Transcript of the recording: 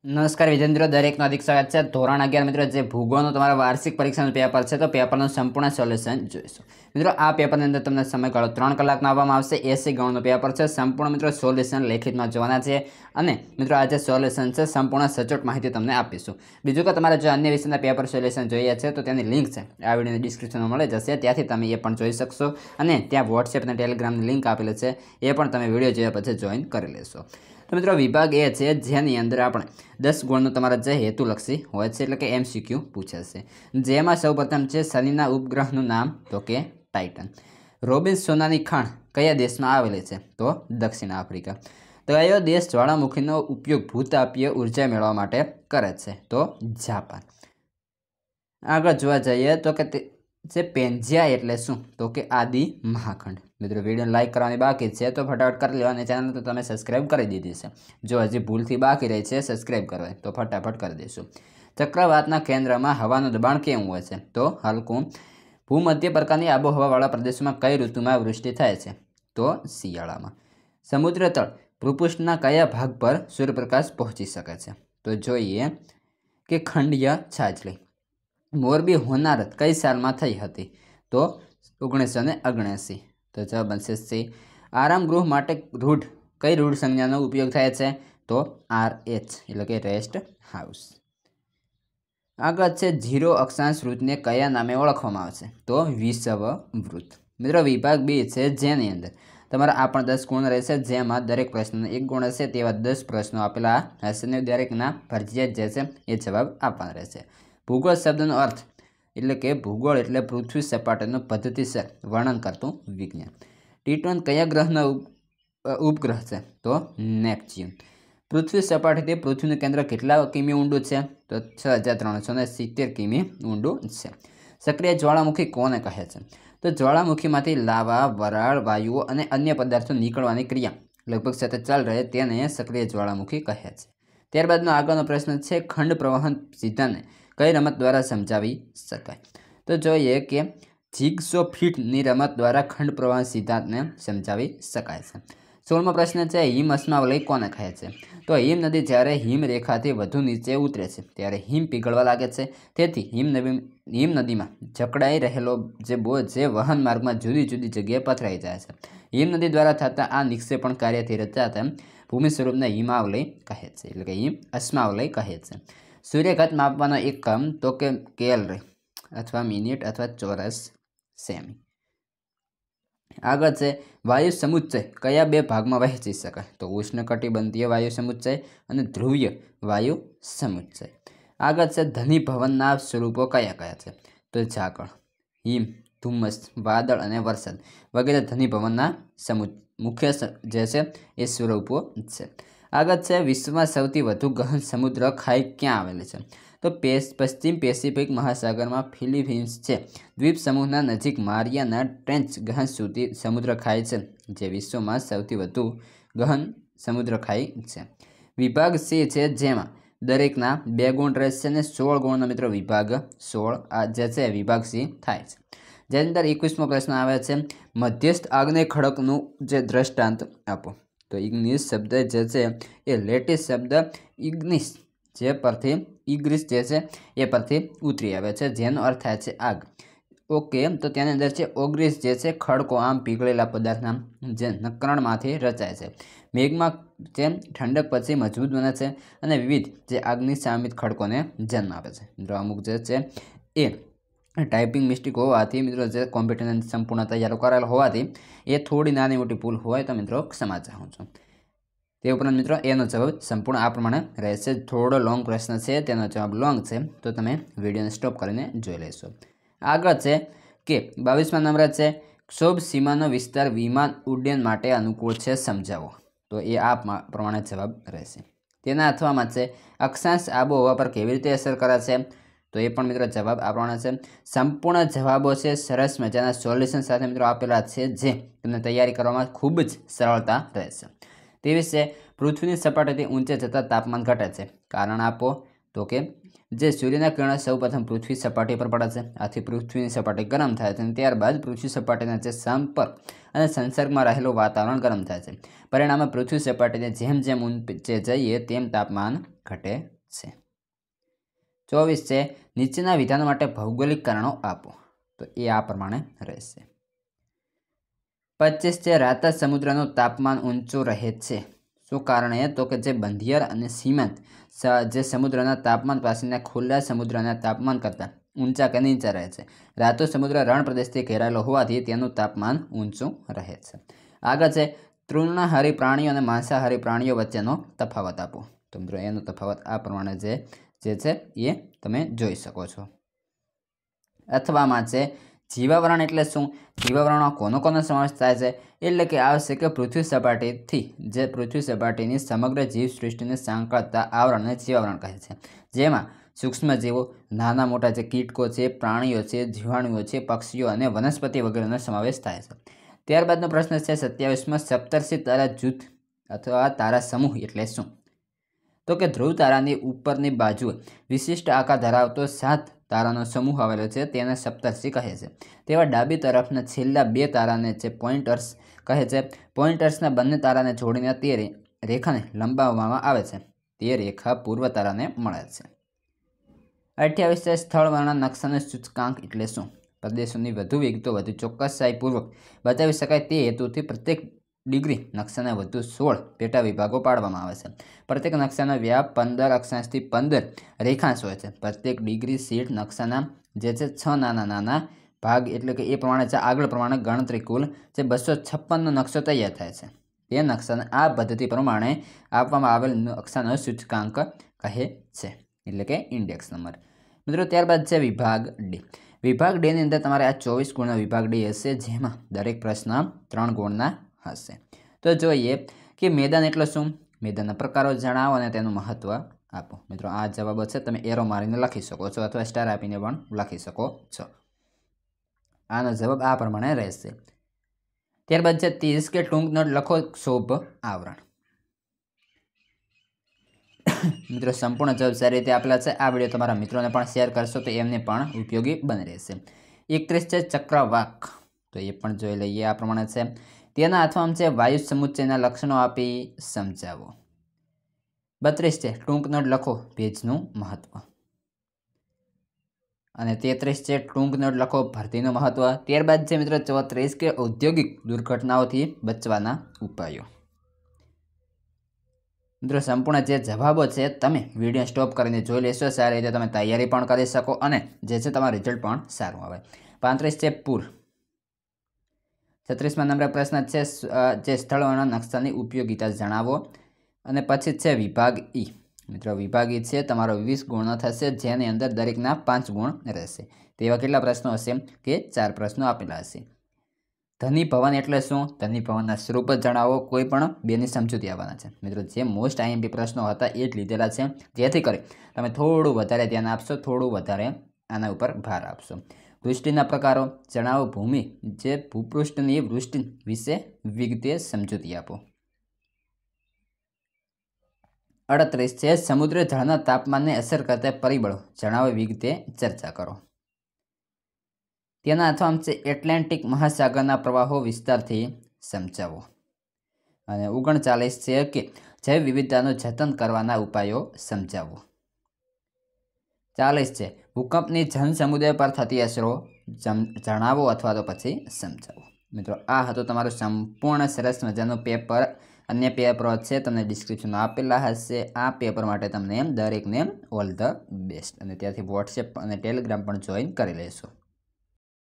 નમસ્કાર વિજેન્દ્ર દરેકનો અધિક સ્વાગત છે ધોરણ અગિયાર મિત્રો જે ભૂગોળનું તમારા વાર્ષિક પરીક્ષાનું પેપર છે તો પેપરનું સંપૂર્ણ સોલ્યુશન જોઈશું મિત્રો આ પેપરની અંદર તમને સમયગાળો ત્રણ કલાકનો આપવામાં આવશે એસી ગણનું પેપર છે સંપૂર્ણ મિત્રો સોલ્યુશન લેખિતમાં જોવાના છે અને મિત્રો આ જે સોલ્યુશન છે સંપૂર્ણ સચોટ માહિતી તમને આપીશું બીજું કે તમારે જો અન્ય વિષયના પેપર સોલ્યુશન જોઈએ છે તો તેની લિંક છે આ વિડીયોની ડિસ્ક્રિપ્શનમાં મળી જશે ત્યાંથી તમે એ પણ જોઈ શકશો અને ત્યાં વોટ્સએપ અને ટેલિગ્રામની લિંક આપેલી છે એ પણ તમે વિડીયો જોયા પછી જોઈન કરી લેશો તો મિત્રો વિભાગ એ છે જેની અંદર આપણે દસ ગુણનું તમારા જે હેતુલક્ષી હોય છે એટલે કે એમસીક્યુ પૂછે છે જેમાં સૌપ્રથમ છે શનિના ઉપગ્રહનું નામ તો કે ટાઇટન રોબિન સોનાની ખાણ કયા દેશમાં આવેલી છે તો દક્ષિણ આફ્રિકા તો કયો દેશ જ્વાળામુખીનો ઉપયોગ ભૂતાપીય ઉર્જા મેળવવા માટે કરે છે તો જાપાન આગળ જોવા જઈએ તો કે છે પેન્જિયા એટલે શું તો કે આદિ મહાખંડ મિત્રો વિડીયોને લાઇક કરવાની બાકી છે તો ફટાફટ કરી લેવાની ચેનલ તો તમે સબસ્ક્રાઈબ કરી દીધી છે જો હજી ભૂલથી બાકી રહી છે સબસ્ક્રાઈબ કરવા તો ફટાફટ કરી દઈશું ચક્રવાતના કેન્દ્રમાં હવાનું દબાણ કેવું હોય છે તો હલકું ભૂમધ્ય પ્રકારની આબોહવાવાળા પ્રદેશોમાં કઈ ઋતુમાં વૃષ્ટિ થાય છે તો શિયાળામાં સમુદ્ર તળ ભૂપૃષ્ઠના કયા ભાગ પર સૂર્યપ્રકાશ પહોંચી શકે છે તો જોઈએ કે ખંડીય છાજલી મોરબી હોનારત કઈ સાલમાં થઈ હતી તો ઓગણીસો ને ઓગણએંસી તો જવાબ બનશે સી આરામ ગૃહ માટે રૂઢ કઈ રૂઢ સંજ્ઞાનો ઉપયોગ થાય છે તો આર એચ એટલે કે રેસ્ટ હાઉસ આગળ છે ઝીરો અક્ષાંશ વૃત્તને કયા નામે ઓળખવામાં આવશે તો વિષવ વૃત્ત મિત્રો વિભાગ બી છે જેની અંદર તમારા આ પણ દસ ગુણ રહેશે જેમાં દરેક પ્રશ્નનો એક ગુણ હશે તેવા દસ પ્રશ્નો આપેલા હશે ને દરેકના ફરજિયાત જે છે એ જવાબ આપવાના રહેશે ભૂગોળ શબ્દનો અર્થ એટલે કે ભૂગોળ એટલે પૃથ્વી સપાટીનું પદ્ધતિસર વર્ણન કરતું વિજ્ઞાન ટીટોન કયા ગ્રહનો ઉપગ્રહ છે તો નેપચ્યુન પૃથ્વી સપાટીથી પૃથ્વીનું કેન્દ્ર કેટલા કિમી ઊંડું છે તો છ હજાર ત્રણસો ને સિત્તેર કિમી ઊંડું છે સક્રિય જ્વાળામુખી કોને કહે છે તો જ્વાળામુખીમાંથી લાવા વરાળ વાયુઓ અને અન્ય પદાર્થો નીકળવાની ક્રિયા લગભગ સતત ચાલ રહે તેને સક્રિય જ્વાળામુખી કહે છે ત્યારબાદનો આગળનો પ્રશ્ન છે ખંડ પ્રવહન સિદ્ધાંતને કઈ રમત દ્વારા સમજાવી શકાય તો જોઈએ કે જીગસો ફીટની રમત દ્વારા ખંડ પ્રવાહ સિદ્ધાંતને સમજાવી શકાય છે સોળમો પ્રશ્ન છે હિમ અશ્માવલય કોને કહે છે તો હિમ નદી જ્યારે હિમરેખાથી વધુ નીચે ઉતરે છે ત્યારે હિમ પીગળવા લાગે છે તેથી હિમ નદી હિમ નદીમાં જકડાઈ રહેલો જે બોજ જે વહન માર્ગમાં જુદી જુદી જગ્યાએ પથરાઈ જાય છે હિમ નદી દ્વારા થતા આ નિક્ષેપણ કાર્યથી રચાતા ભૂમિ સ્વરૂપને હિમાવલય કહે છે એટલે કે હિમ અશ્માવલય કહે છે સૂર્યઘાત માપવાનો એકમ તો કે કેલ અથવા મિનિટ અથવા ચોરસ સેમી આગળ છે વાયુ સમુચ્ચય કયા બે ભાગમાં વહેંચી શકાય તો ઉષ્ણકટિબંધીય વાયુ સમુચ્ચય અને ધ્રુવીય વાયુ સમુચ્ચય આગળ છે ધનીભવનના સ્વરૂપો કયા કયા છે તો ઝાકળ હિમ ધુમ્મસ વાદળ અને વરસાદ વગેરે ધનીભવનના સમુ મુખ્ય જે છે એ સ્વરૂપો છે આગળ છે વિશ્વમાં સૌથી વધુ ગહન સમુદ્ર ખાઈ ક્યાં આવેલ છે તો પશ્ચિમ પેસિફિક મહાસાગરમાં ફિલિપિન્સ છે દ્વીપ સમૂહના નજીક મારિયાના ટ્રેન્ચ ગહન સુધી સમુદ્ર ખાય છે જે વિશ્વમાં સૌથી વધુ ગહન સમુદ્ર ખાઈ છે વિભાગ સી છે જેમાં દરેકના બે ગુણ રહેશે અને સોળ ગુણનો મિત્રો વિભાગ સોળ આ જે છે વિભાગ સી થાય છે જેની અંદર એકવીસમો પ્રશ્ન આવે છે મધ્યસ્થ આગ્નેય ખડકનું જે દ્રષ્ટાંત આપો તો ઇગ્નિશ શબ્દ જે છે એ લેટેસ્ટ શબ્દ ઇગ્નિશ જે પરથી ઇગ્રીસ જે છે એ પરથી ઉતરી આવે છે જેનો અર્થ થાય છે આગ ઓકે તો તેની અંદર છે ઓગ્રીસ જે છે ખડકો આમ પીગળેલા પદાર્થના જે નકરણમાંથી રચાય છે મેઘમાં જે ઠંડક પછી મજબૂત બને છે અને વિવિધ જે આગની સામિત ખડકોને જન્મ આપે છે મિત્રો અમુક જે છે એ ટાઈપિંગ મિસ્ટેક હોવાથી મિત્રો જે કોમ્પિટિશન સંપૂર્ણ તૈયાર કરેલ હોવાથી એ થોડી નાની મોટી ભૂલ હોય તો મિત્રો ક્ષમા ચાહું છું તે ઉપરાંત મિત્રો એનો જવાબ સંપૂર્ણ આ પ્રમાણે રહેશે થોડો લોંગ પ્રશ્ન છે તેનો જવાબ લોંગ છે તો તમે વિડીયોને સ્ટોપ કરીને જોઈ લેશો આગળ છે કે બાવીસમાં નંબર છે ક્ષોભ સીમાનો વિસ્તાર વિમાન ઉડ્ડયન માટે અનુકૂળ છે સમજાવો તો એ આ પ્રમાણે જવાબ રહેશે તેના અથવામાં છે અક્ષાંશ આબોહવા પર કેવી રીતે અસર કરે છે તો એ પણ મિત્રો જવાબ આપવાના છે સંપૂર્ણ જવાબો છે સરસ મજાના સોલ્યુશન સાથે મિત્રો આપેલા છે જે તમને તૈયારી કરવામાં ખૂબ જ સરળતા રહેશે ત્રેવીસ છે પૃથ્વીની સપાટીથી ઊંચે જતાં તાપમાન ઘટે છે કારણ આપો તો કે જે સૂર્યના કિરણો સૌપ્રથમ પૃથ્વી સપાટી પર પડે છે આથી પૃથ્વીની સપાટી ગરમ થાય છે અને ત્યારબાદ પૃથ્વી સપાટીના જે સંપર્ક અને સંસર્ગમાં રહેલું વાતાવરણ ગરમ થાય છે પરિણામે પૃથ્વી સપાટીને જેમ જેમ ઊંચે જઈએ તેમ તાપમાન ઘટે છે ચોવીસ છે નીચેના વિધાન માટે ભૌગોલિક કારણો આપો તો એ આ પ્રમાણે રહેશે પચીસ છે રાતા સમુદ્રનું તાપમાન ઊંચું રહે છે શું કારણ એ તો કે જે બંધિયર અને સીમાંત જે સમુદ્રના તાપમાન પાસેના ખુલ્લા સમુદ્રના તાપમાન કરતાં ઊંચા કે નીચા રહે છે રાતો સમુદ્ર રણ પ્રદેશથી ઘેરાયેલો હોવાથી તેનું તાપમાન ઊંચું રહે છે આગળ છે તૃણાહારી પ્રાણીઓ અને માંસાહારી પ્રાણીઓ વચ્ચેનો તફાવત આપો તો મિત્રો એનો તફાવત આ પ્રમાણે જે જે છે એ તમે જોઈ શકો છો અથવામાં છે જીવાવરણ એટલે શું જીવાવરણમાં કોનો કોનો સમાવેશ થાય છે એટલે કે આવશે કે પૃથ્વી સપાટીથી જે પૃથ્વી સપાટીની સમગ્ર જીવસૃષ્ટિને સાંકળતા આવરણને જીવાવરણ કહે છે જેમાં સૂક્ષ્મજીવો નાના મોટા જે કીટકો છે પ્રાણીઓ છે જીવાણુઓ છે પક્ષીઓ અને વનસ્પતિ વગેરેનો સમાવેશ થાય છે ત્યારબાદનો પ્રશ્ન છે સત્યાવીસમાં સપ્તર્ષિ તારા જૂથ અથવા તારા સમૂહ એટલે શું તો કે ધ્રુવ તારાની ઉપરની બાજુ વિશિષ્ટ આકાર ધરાવતો સાત તારાનો સમૂહ આવેલો છે તેને સપ્તર્ષિ કહે છે તેવા ડાબી તરફના છેલ્લા બે તારાને જે પોઈન્ટર્સ કહે છે પોઈન્ટર્સના બંને તારાને જોડીને તે રેખાને લંબાવવામાં આવે છે તે રેખા પૂર્વ તારાને મળે છે અઠ્યાવીસ સ્થળવાળા નકશાનો સૂચકાંક એટલે શું પ્રદેશોની વધુ વિગતો વધુ ચોક્કસાઈપૂર્વક બતાવી શકાય તે હેતુથી પ્રત્યેક ડિગ્રી નકશાના વધુ સોળ પેટા વિભાગો પાડવામાં આવે છે પ્રત્યેક નકશાનો વ્યાપ પંદર અક્ષાંશથી પંદર રેખાંશ હોય છે પ્રત્યેક ડિગ્રી સીટ નકશાના જે છે છ નાના નાના ભાગ એટલે કે એ પ્રમાણે છે આગળ પ્રમાણે ગણતરી કુલ જે બસો છપ્પનનો નકશો તૈયાર થાય છે તે નકશાને આ પદ્ધતિ પ્રમાણે આપવામાં આવેલ નકશાનો સૂચકાંક કહે છે એટલે કે ઇન્ડેક્સ નંબર મિત્રો ત્યારબાદ છે વિભાગ ડી વિભાગ ડીની અંદર તમારે આ ચોવીસ ગુણના વિભાગ ડી હશે જેમાં દરેક પ્રશ્ન ત્રણ ગુણના હશે તો જોઈએ કે મેદાન એટલે શું મેદાનના પ્રકારો જણાવો અને તેનું મહત્ત્વ આપો મિત્રો આ જવાબો છે તમે એરો મારીને લખી શકો છો અથવા સ્ટાર આપીને પણ લખી શકો છો આનો જવાબ આ પ્રમાણે રહેશે ત્યારબાદ છે ત્રીસ કે ટૂંક લખો શોભ આવરણ મિત્રો સંપૂર્ણ જવાબ સારી રીતે આપેલા છે આ વિડીયો તમારા મિત્રોને પણ શેર કરશો તો એમને પણ ઉપયોગી બની રહેશે એકત્રીસ છે ચક્રવાક તો એ પણ જોઈ લઈએ આ પ્રમાણે છે તેના હાથમાં છે વાયુ સમુચ્ચયના લક્ષણો આપી સમજાવો બત્રીસ છે ટૂંક નોટ લખો ભેજનું મહત્ત્વ અને તેત્રીસ છે ટૂંક નોટ લખો ભરતીનું મહત્ત્વ ત્યારબાદ છે મિત્રો ચોત્રીસ કે ઔદ્યોગિક દુર્ઘટનાઓથી બચવાના ઉપાયો મિત્રો સંપૂર્ણ જે જવાબો છે તમે વિડીયો સ્ટોપ કરીને જોઈ લેશો સારી રીતે તમે તૈયારી પણ કરી શકો અને જે છે તમારું રિઝલ્ટ પણ સારું આવે પાંત્રીસ છે પૂર છત્રીસમાં નંબર પ્રશ્ન છે જે સ્થળોના નકશાની ઉપયોગીતા જણાવો અને પછી છે વિભાગ ઈ મિત્રો વિભાગ ઈ છે તમારો વીસ ગુણો થશે જેની અંદર દરેકના પાંચ ગુણ રહેશે તેવા કેટલા પ્રશ્નો હશે કે ચાર પ્રશ્નો આપેલા હશે ધની ભવન એટલે શું ધની ભવનના સ્વરૂપ જ જણાવો કોઈ પણ બેની સમજૂતી આવવાના છે મિત્રો જે મોસ્ટ આઈએમપી પ્રશ્નો હતા એ જ લીધેલા છે જેથી કરી તમે થોડું વધારે ધ્યાન આપશો થોડું વધારે આના ઉપર ભાર આપશો વૃષ્ટિના પ્રકારો જણાવો ભૂમિ જે ભૂપૃષ્ઠની વૃષ્ટિ વિશે વિગતે સમજૂતી આપો અડત્રીસ છે સમુદ્ર જળના તાપમાનને અસર કરતા પરિબળો જણાવો વિગતે ચર્ચા કરો તેના અથવા છે એટલાન્ટિક મહાસાગરના પ્રવાહો વિસ્તારથી સમજાવો અને ઓગણચાલીસ છે કે જૈવ વિવિધતાનું જતન કરવાના ઉપાયો સમજાવો ચાલીસ છે ભૂકંપની જન સમુદાય પર થતી અસરો જણાવો અથવા તો પછી સમજાવો મિત્રો આ હતો તમારું સંપૂર્ણ સરસ મજાનું પેપર અન્ય પેપરો છે તમને ડિસ્ક્રિપ્શનમાં આપેલા હશે આ પેપર માટે તમને એમ દરેકને ઓલ ધ બેસ્ટ અને ત્યાંથી વોટ્સએપ અને ટેલિગ્રામ પણ જોઈન કરી લેશો